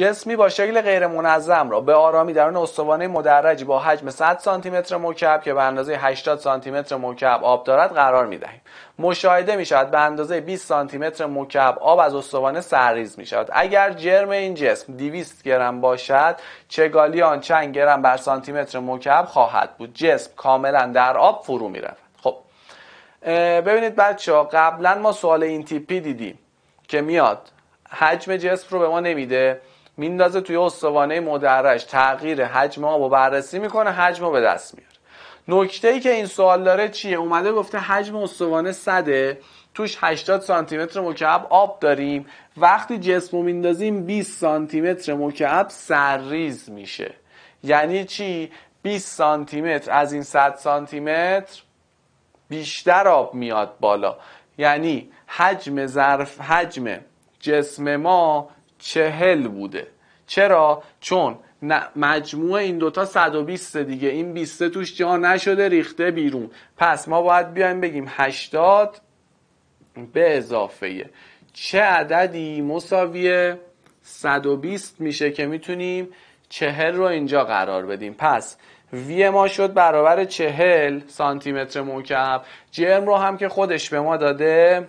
جسمی با شکل غیر منظم را به آرامی درون استوانه مدرجی با حجم 100 سانتی متر مکعب که به اندازه 80 سانتی متر مکعب آب دارد قرار می دهیم. مشاهده می شود به اندازه 20 سانتی متر مکعب آب از استوانه سرریز می شود. اگر جرم این جسم 200 گرم باشد، چگالی آن چند گرم بر سانتی متر مکعب خواهد بود. جسم کاملا در آب فرو می رود. خب ببینید بچه ها قبلا ما سوال این تیپی دیدیم که میاد حجم جسم رو به ما نمیده میندازه توی استوانه مدرش تغییر حجم آب و بررسی میکنه حجم رو به دست میاره نکته ای که این سوال داره چیه اومده گفته حجم استوانه صده توش 80 سانتی متر مکعب آب داریم وقتی جسم رو میندازیم 20 سانتی متر مکعب سرریز میشه یعنی چی 20 سانتی متر از این 100 سانتی متر بیشتر آب میاد بالا یعنی حجم ظرف حجم جسم ما چهل بوده چرا؟ چون مجموع این دوتا 120 دیگه این 20 توش جا نشده ریخته بیرون پس ما باید بیایم بگیم 80 به اضافه چه عددی مساویه 120 میشه که میتونیم چهل رو اینجا قرار بدیم پس وی ما شد برابر سانتی متر مکعب جرم رو هم که خودش به ما داده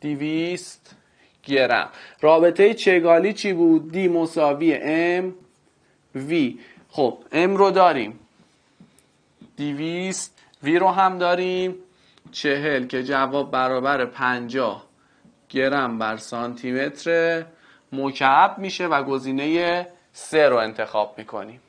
دیویست گرم رابطه چگالی چی بود دی مساوی ام وی خب ام رو داریم دیویست وی رو هم داریم چهل که جواب برابر پنجاه گرم بر سانتیمتر مکعب میشه و گزینه سه رو انتخاب میکنیم